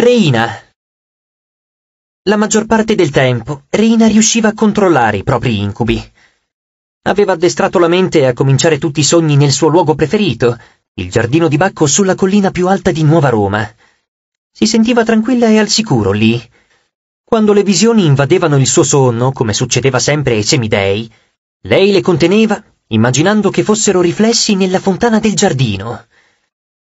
Reina. La maggior parte del tempo Reina riusciva a controllare i propri incubi. Aveva addestrato la mente a cominciare tutti i sogni nel suo luogo preferito, il giardino di Bacco sulla collina più alta di Nuova Roma. Si sentiva tranquilla e al sicuro lì. Quando le visioni invadevano il suo sonno, come succedeva sempre ai semidei, lei le conteneva immaginando che fossero riflessi nella fontana del giardino.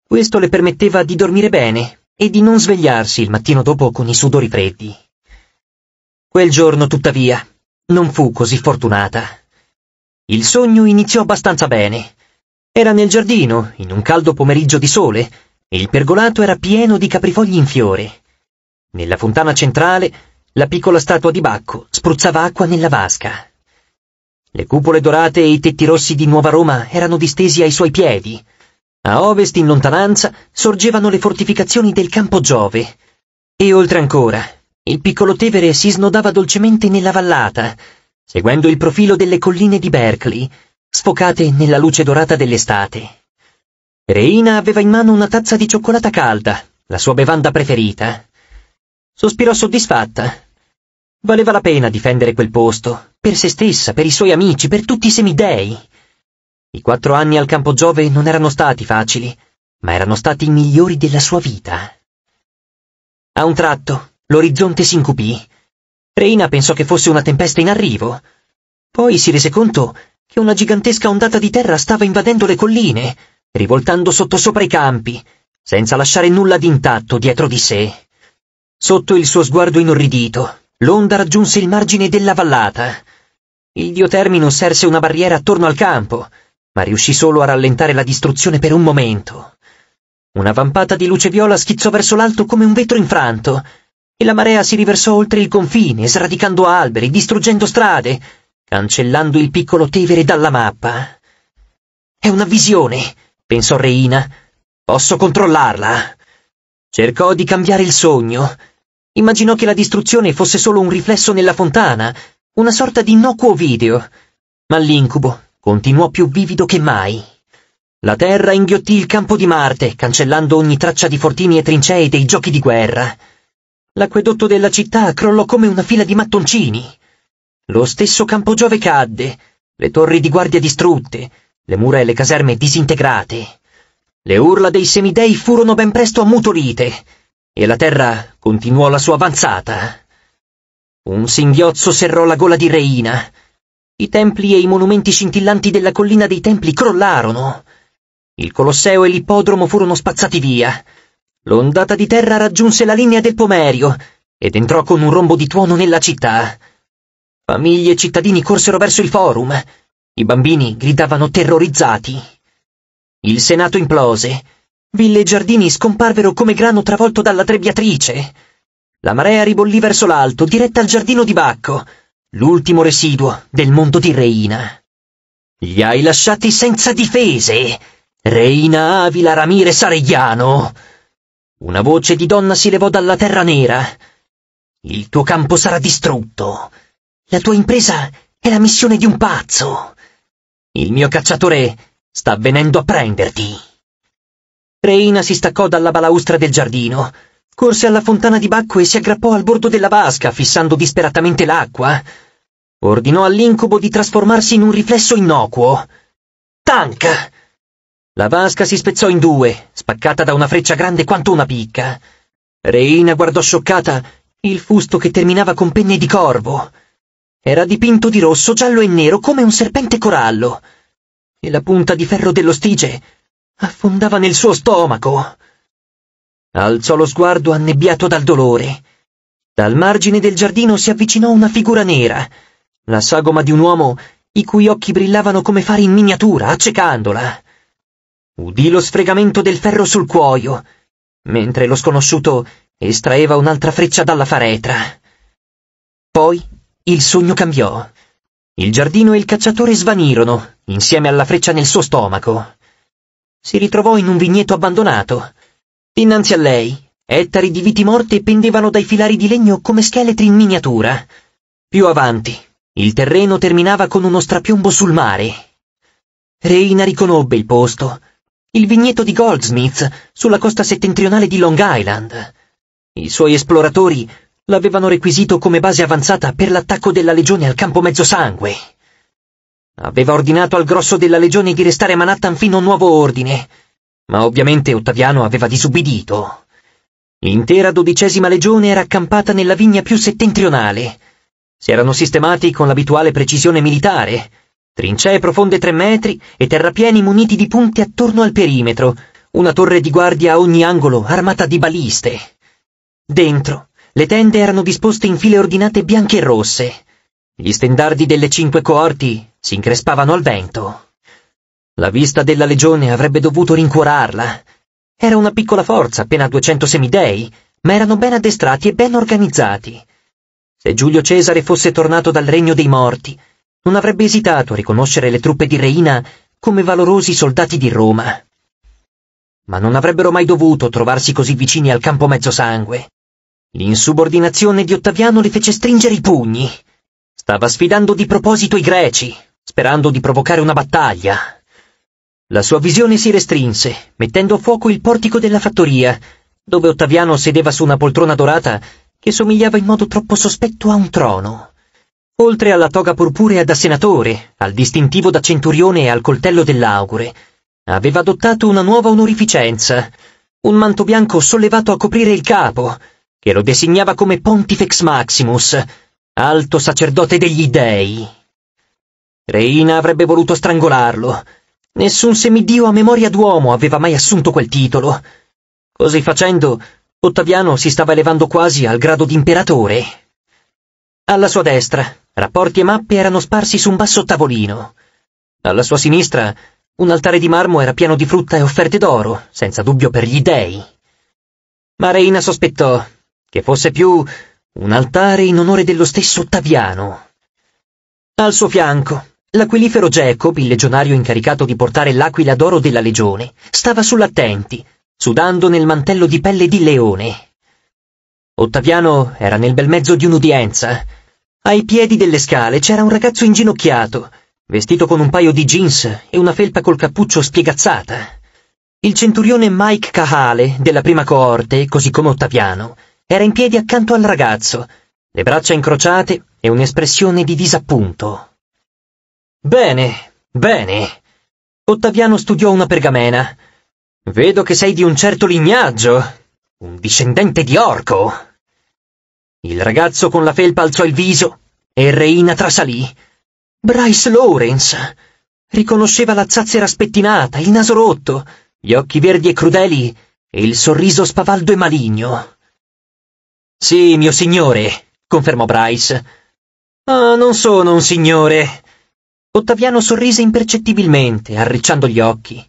Questo le permetteva di dormire bene, e di non svegliarsi il mattino dopo con i sudori freddi. Quel giorno, tuttavia, non fu così fortunata. Il sogno iniziò abbastanza bene. Era nel giardino, in un caldo pomeriggio di sole, e il pergolato era pieno di caprifogli in fiore. Nella fontana centrale, la piccola statua di Bacco spruzzava acqua nella vasca. Le cupole dorate e i tetti rossi di Nuova Roma erano distesi ai suoi piedi, a ovest, in lontananza, sorgevano le fortificazioni del Campo Giove. E oltre ancora, il piccolo Tevere si snodava dolcemente nella vallata, seguendo il profilo delle colline di Berkeley, sfocate nella luce dorata dell'estate. Reina aveva in mano una tazza di cioccolata calda, la sua bevanda preferita. Sospirò soddisfatta. Valeva la pena difendere quel posto, per se stessa, per i suoi amici, per tutti i semidei. I quattro anni al Campo Giove non erano stati facili, ma erano stati i migliori della sua vita. A un tratto l'orizzonte si incupì. Reina pensò che fosse una tempesta in arrivo. Poi si rese conto che una gigantesca ondata di terra stava invadendo le colline, rivoltando sottosopra i campi, senza lasciare nulla d'intatto dietro di sé. Sotto il suo sguardo inorridito, l'onda raggiunse il margine della vallata. Il dio Terminus erse una barriera attorno al campo, ma riuscì solo a rallentare la distruzione per un momento. Una vampata di luce viola schizzò verso l'alto come un vetro infranto, e la marea si riversò oltre il confine, sradicando alberi, distruggendo strade, cancellando il piccolo Tevere dalla mappa. È una visione, pensò Reina. Posso controllarla. Cercò di cambiare il sogno. Immaginò che la distruzione fosse solo un riflesso nella fontana, una sorta di innocuo video. Ma l'incubo continuò più vivido che mai. La terra inghiottì il campo di Marte, cancellando ogni traccia di fortini e trincee dei giochi di guerra. L'acquedotto della città crollò come una fila di mattoncini. Lo stesso campo Giove cadde, le torri di guardia distrutte, le mura e le caserme disintegrate. Le urla dei semidei furono ben presto ammutolite, e la terra continuò la sua avanzata. Un singhiozzo serrò la gola di Reina, i templi e i monumenti scintillanti della collina dei templi crollarono. Il Colosseo e l'ippodromo furono spazzati via. L'ondata di terra raggiunse la linea del Pomerio ed entrò con un rombo di tuono nella città. Famiglie e cittadini corsero verso il forum. I bambini gridavano terrorizzati. Il Senato implose. Ville e giardini scomparvero come grano travolto dalla trebbiatrice. La marea ribollì verso l'alto, diretta al giardino di Bacco, l'ultimo residuo del mondo di Reina. Li hai lasciati senza difese, Reina Avila Ramire Saregliano. Una voce di donna si levò dalla terra nera. Il tuo campo sarà distrutto. La tua impresa è la missione di un pazzo. Il mio cacciatore sta venendo a prenderti. Reina si staccò dalla balaustra del giardino, Corse alla fontana di Bacco e si aggrappò al bordo della vasca, fissando disperatamente l'acqua. Ordinò all'incubo di trasformarsi in un riflesso innocuo. Tanca! La vasca si spezzò in due, spaccata da una freccia grande quanto una picca. Reina guardò scioccata il fusto che terminava con penne di corvo. Era dipinto di rosso, giallo e nero come un serpente corallo. E la punta di ferro dello stige affondava nel suo stomaco. Alzò lo sguardo annebbiato dal dolore. Dal margine del giardino si avvicinò una figura nera, la sagoma di un uomo i cui occhi brillavano come fari in miniatura, accecandola. Udì lo sfregamento del ferro sul cuoio, mentre lo sconosciuto estraeva un'altra freccia dalla faretra. Poi il sogno cambiò. Il giardino e il cacciatore svanirono, insieme alla freccia nel suo stomaco. Si ritrovò in un vigneto abbandonato, Innanzi a lei, ettari di viti morte pendevano dai filari di legno come scheletri in miniatura. Più avanti, il terreno terminava con uno strapiombo sul mare. Reina riconobbe il posto, il vigneto di Goldsmith sulla costa settentrionale di Long Island. I suoi esploratori l'avevano requisito come base avanzata per l'attacco della legione al campo mezzosangue. Aveva ordinato al grosso della legione di restare a Manhattan fino a nuovo ordine, ma ovviamente Ottaviano aveva disubbidito. L'intera dodicesima legione era accampata nella vigna più settentrionale. Si erano sistemati con l'abituale precisione militare, trincee profonde tre metri e terrapieni muniti di punte attorno al perimetro, una torre di guardia a ogni angolo armata di baliste. Dentro, le tende erano disposte in file ordinate bianche e rosse. Gli stendardi delle cinque coorti si increspavano al vento. La vista della legione avrebbe dovuto rincuorarla. Era una piccola forza, appena 200 semidei, ma erano ben addestrati e ben organizzati. Se Giulio Cesare fosse tornato dal regno dei morti, non avrebbe esitato a riconoscere le truppe di Reina come valorosi soldati di Roma. Ma non avrebbero mai dovuto trovarsi così vicini al campo mezzo sangue. L'insubordinazione di Ottaviano le fece stringere i pugni. Stava sfidando di proposito i greci, sperando di provocare una battaglia, la sua visione si restrinse, mettendo a fuoco il portico della fattoria, dove Ottaviano sedeva su una poltrona dorata che somigliava in modo troppo sospetto a un trono. Oltre alla toga purpurea da senatore, al distintivo da centurione e al coltello dell'augure, aveva adottato una nuova onorificenza, un manto bianco sollevato a coprire il capo, che lo designava come Pontifex Maximus, alto sacerdote degli dei. Reina avrebbe voluto strangolarlo, Nessun semidio a memoria d'uomo aveva mai assunto quel titolo. Così facendo, Ottaviano si stava elevando quasi al grado di imperatore. Alla sua destra, rapporti e mappe erano sparsi su un basso tavolino. Alla sua sinistra, un altare di marmo era pieno di frutta e offerte d'oro, senza dubbio per gli dei. Ma Reina sospettò che fosse più un altare in onore dello stesso Ottaviano. Al suo fianco, L'aquilifero Jacob, il legionario incaricato di portare l'aquila d'oro della legione, stava sull'attenti, sudando nel mantello di pelle di leone. Ottaviano era nel bel mezzo di un'udienza. Ai piedi delle scale c'era un ragazzo inginocchiato, vestito con un paio di jeans e una felpa col cappuccio spiegazzata. Il centurione Mike Cahale, della prima coorte, così come Ottaviano, era in piedi accanto al ragazzo, le braccia incrociate e un'espressione di disappunto. Bene, bene. Ottaviano studiò una pergamena. Vedo che sei di un certo lignaggio, un discendente di Orco. Il ragazzo con la felpa alzò il viso e Reina trasalì. Bryce Lawrence. Riconosceva la zazzera spettinata, il naso rotto, gli occhi verdi e crudeli e il sorriso spavaldo e maligno. Sì, mio signore, confermò Bryce. Ah, non sono un signore. Ottaviano sorrise impercettibilmente, arricciando gli occhi.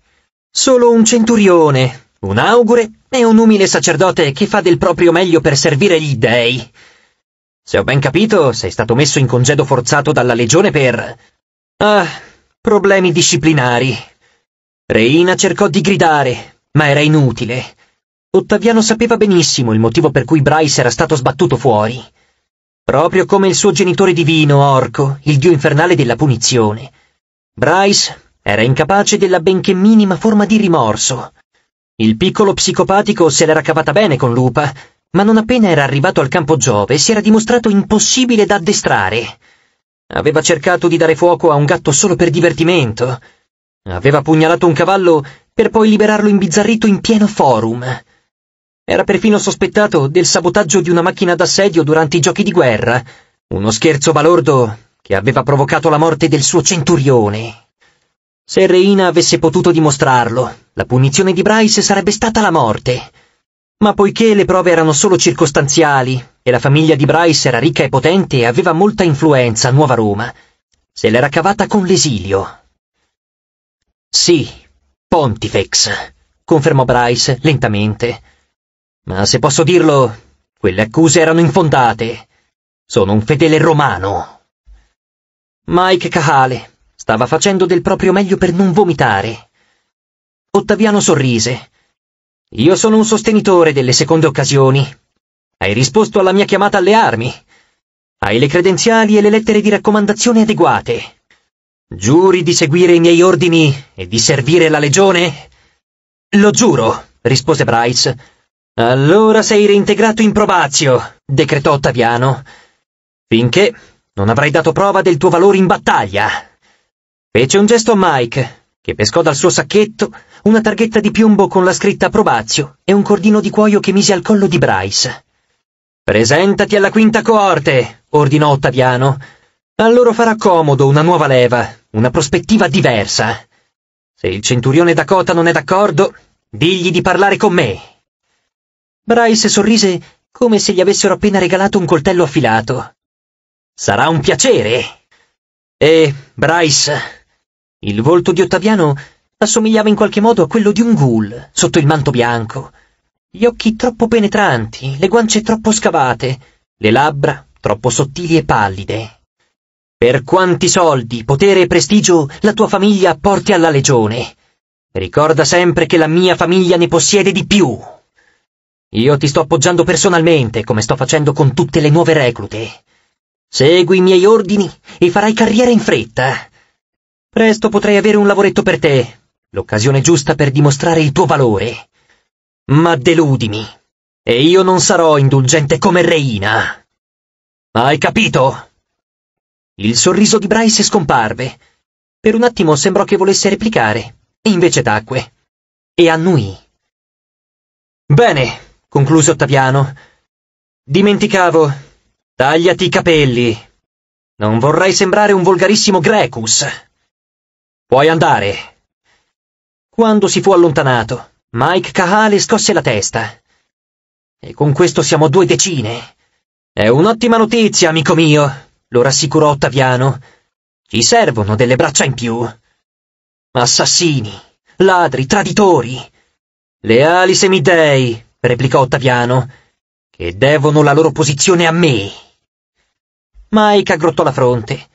Solo un centurione, un augure e un umile sacerdote che fa del proprio meglio per servire gli dei. Se ho ben capito, sei stato messo in congedo forzato dalla legione per... Ah, problemi disciplinari. Reina cercò di gridare, ma era inutile. Ottaviano sapeva benissimo il motivo per cui Bryce era stato sbattuto fuori. Proprio come il suo genitore divino, Orco, il dio infernale della punizione. Bryce era incapace della benché minima forma di rimorso. Il piccolo psicopatico se l'era cavata bene con Lupa, ma non appena era arrivato al campo Giove si era dimostrato impossibile da addestrare. Aveva cercato di dare fuoco a un gatto solo per divertimento. Aveva pugnalato un cavallo per poi liberarlo imbizzarrito in pieno forum. Era perfino sospettato del sabotaggio di una macchina d'assedio durante i giochi di guerra, uno scherzo balordo che aveva provocato la morte del suo centurione. Se Reina avesse potuto dimostrarlo, la punizione di Bryce sarebbe stata la morte. Ma poiché le prove erano solo circostanziali e la famiglia di Bryce era ricca e potente e aveva molta influenza a Nuova Roma, se l'era cavata con l'esilio. Sì, Pontifex, confermò Bryce lentamente ma se posso dirlo, quelle accuse erano infondate. Sono un fedele romano. Mike Cahale stava facendo del proprio meglio per non vomitare. Ottaviano sorrise. Io sono un sostenitore delle seconde occasioni. Hai risposto alla mia chiamata alle armi. Hai le credenziali e le lettere di raccomandazione adeguate. Giuri di seguire i miei ordini e di servire la legione? Lo giuro, rispose Bryce, allora sei reintegrato in probazio, decretò Ottaviano, finché non avrai dato prova del tuo valore in battaglia. Fece un gesto a Mike, che pescò dal suo sacchetto una targhetta di piombo con la scritta probazio e un cordino di cuoio che mise al collo di Bryce. Presentati alla quinta coorte, ordinò Ottaviano. A loro farà comodo una nuova leva, una prospettiva diversa. Se il centurione Dakota non è d'accordo, digli di parlare con me. Bryce sorrise come se gli avessero appena regalato un coltello affilato. Sarà un piacere. E, Bryce, il volto di Ottaviano assomigliava in qualche modo a quello di un ghoul sotto il manto bianco. Gli occhi troppo penetranti, le guance troppo scavate, le labbra troppo sottili e pallide. Per quanti soldi, potere e prestigio la tua famiglia apporti alla legione. Ricorda sempre che la mia famiglia ne possiede di più. Io ti sto appoggiando personalmente, come sto facendo con tutte le nuove reclute. Segui i miei ordini e farai carriera in fretta. Presto potrei avere un lavoretto per te, l'occasione giusta per dimostrare il tuo valore. Ma deludimi, e io non sarò indulgente come reina. Hai capito? Il sorriso di Bryce scomparve. Per un attimo sembrò che volesse replicare, invece tacque. E annui. Bene, concluse Ottaviano. Dimenticavo. Tagliati i capelli. Non vorrei sembrare un volgarissimo Grecus. Puoi andare. Quando si fu allontanato, Mike Cahale scosse la testa. E con questo siamo due decine. È un'ottima notizia, amico mio, lo rassicurò Ottaviano. Ci servono delle braccia in più. Assassini, ladri, traditori. Le ali semidei, replicò Ottaviano, che devono la loro posizione a me. Mike aggrottò la fronte.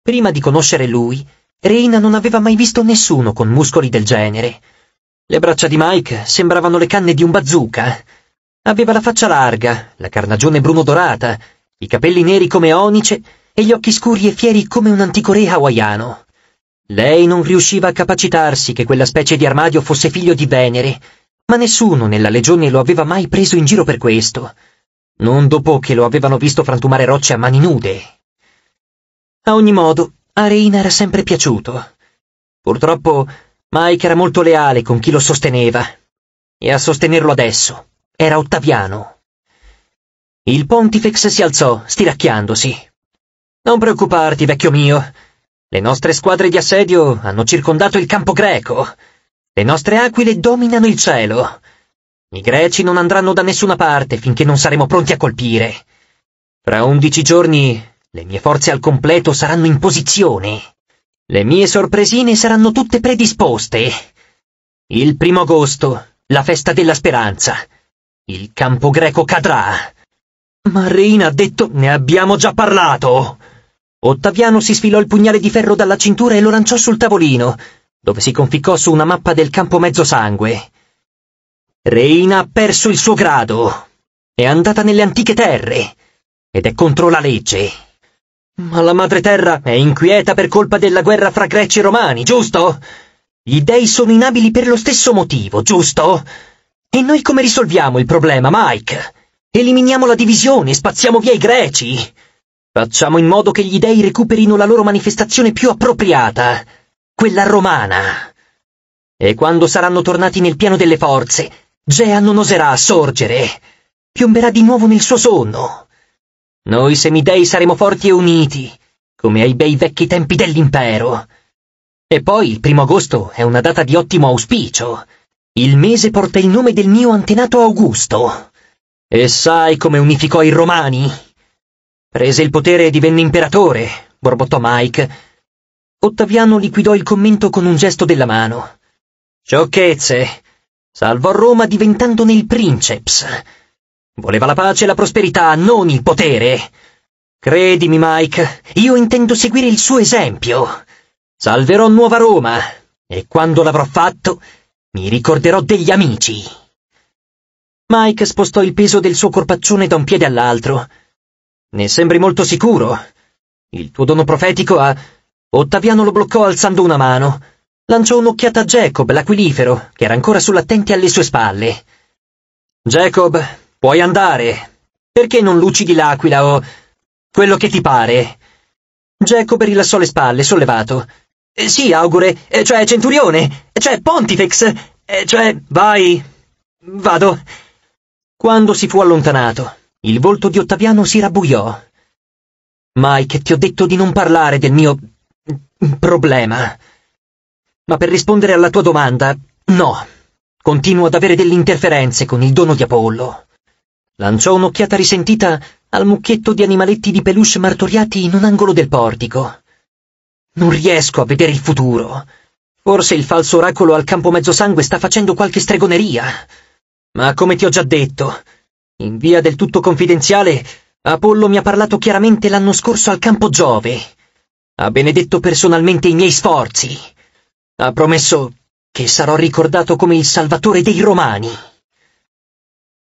Prima di conoscere lui, Reina non aveva mai visto nessuno con muscoli del genere. Le braccia di Mike sembravano le canne di un bazooka. Aveva la faccia larga, la carnagione bruno-dorata, i capelli neri come onice e gli occhi scuri e fieri come un antico re hawaiano. Lei non riusciva a capacitarsi che quella specie di armadio fosse figlio di Venere ma nessuno nella legione lo aveva mai preso in giro per questo, non dopo che lo avevano visto frantumare rocce a mani nude. A ogni modo, a Reina era sempre piaciuto. Purtroppo, Mike era molto leale con chi lo sosteneva, e a sostenerlo adesso era Ottaviano. Il pontifex si alzò, stiracchiandosi. Non preoccuparti, vecchio mio. Le nostre squadre di assedio hanno circondato il campo greco. Le nostre aquile dominano il cielo. I greci non andranno da nessuna parte finché non saremo pronti a colpire. Fra undici giorni le mie forze al completo saranno in posizione. Le mie sorpresine saranno tutte predisposte. Il primo agosto, la festa della speranza. Il campo greco cadrà. Ma Reina ha detto ne abbiamo già parlato. Ottaviano si sfilò il pugnale di ferro dalla cintura e lo lanciò sul tavolino, dove si conficcò su una mappa del campo mezzosangue. Reina ha perso il suo grado, è andata nelle antiche terre, ed è contro la legge. Ma la madre terra è inquieta per colpa della guerra fra greci e romani, giusto? Gli dei sono inabili per lo stesso motivo, giusto? E noi come risolviamo il problema, Mike? Eliminiamo la divisione, spazziamo via i greci. Facciamo in modo che gli dei recuperino la loro manifestazione più appropriata quella romana. E quando saranno tornati nel piano delle forze, Gea non oserà sorgere, piomberà di nuovo nel suo sonno. Noi semidei saremo forti e uniti, come ai bei vecchi tempi dell'impero. E poi il primo agosto è una data di ottimo auspicio. Il mese porta il nome del mio antenato Augusto. E sai come unificò i romani? Prese il potere e divenne imperatore, borbottò Mike, Ottaviano liquidò il commento con un gesto della mano. Sciocchezze! Salvò Roma diventandone il princeps. Voleva la pace e la prosperità, non il potere. Credimi, Mike, io intendo seguire il suo esempio. Salverò Nuova Roma e quando l'avrò fatto mi ricorderò degli amici. Mike spostò il peso del suo corpaccione da un piede all'altro. Ne sembri molto sicuro. Il tuo dono profetico ha... Ottaviano lo bloccò alzando una mano. Lanciò un'occhiata a Jacob, l'aquilifero, che era ancora sull'attenti alle sue spalle. Jacob, puoi andare. Perché non lucidi l'aquila o... quello che ti pare? Jacob rilassò le spalle, sollevato. Eh, sì, augure, eh, cioè centurione, eh, cioè pontifex, cioè... vai... vado. Quando si fu allontanato, il volto di Ottaviano si rabbuiò. Mike, ti ho detto di non parlare del mio problema. Ma per rispondere alla tua domanda, no. Continuo ad avere delle interferenze con il dono di Apollo. Lanciò un'occhiata risentita al mucchietto di animaletti di peluche martoriati in un angolo del portico. Non riesco a vedere il futuro. Forse il falso oracolo al campo mezzosangue sta facendo qualche stregoneria. Ma come ti ho già detto, in via del tutto confidenziale, Apollo mi ha parlato chiaramente l'anno scorso al campo Giove ha benedetto personalmente i miei sforzi. Ha promesso che sarò ricordato come il salvatore dei romani.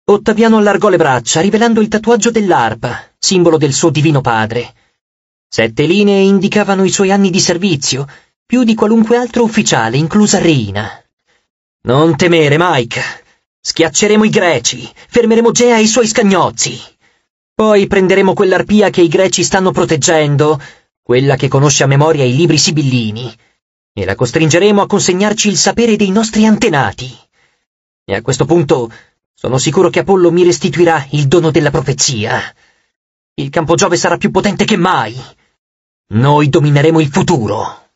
Ottaviano allargò le braccia, rivelando il tatuaggio dell'arpa, simbolo del suo divino padre. Sette linee indicavano i suoi anni di servizio, più di qualunque altro ufficiale, inclusa Reina. Non temere, Mike. Schiacceremo i greci, fermeremo Gea e i suoi scagnozzi. Poi prenderemo quell'arpia che i greci stanno proteggendo quella che conosce a memoria i libri sibillini, e la costringeremo a consegnarci il sapere dei nostri antenati. E a questo punto sono sicuro che Apollo mi restituirà il dono della profezia. Il campo Giove sarà più potente che mai. Noi domineremo il futuro.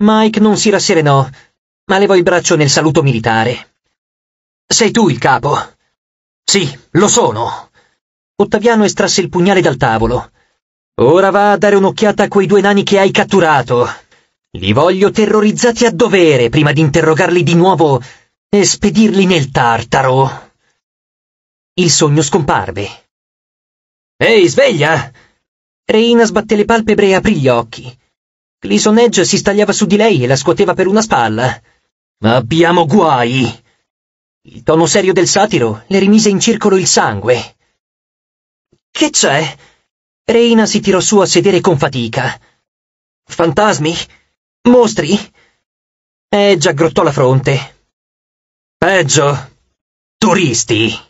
Mike non si rasserenò, ma levò il braccio nel saluto militare. Sei tu il capo. Sì, lo sono. Ottaviano estrasse il pugnale dal tavolo. Ora va a dare un'occhiata a quei due nani che hai catturato. Li voglio terrorizzati a dovere prima di interrogarli di nuovo e spedirli nel tartaro. Il sogno scomparve. Ehi, sveglia! Reina sbatté le palpebre e aprì gli occhi. Gleason Edge si stagliava su di lei e la scuoteva per una spalla. Abbiamo guai! Il tono serio del satiro le rimise in circolo il sangue. Che c'è? Reina si tirò su a sedere con fatica. Fantasmi? Mostri? Edge eh, aggrottò la fronte. Peggio. Turisti.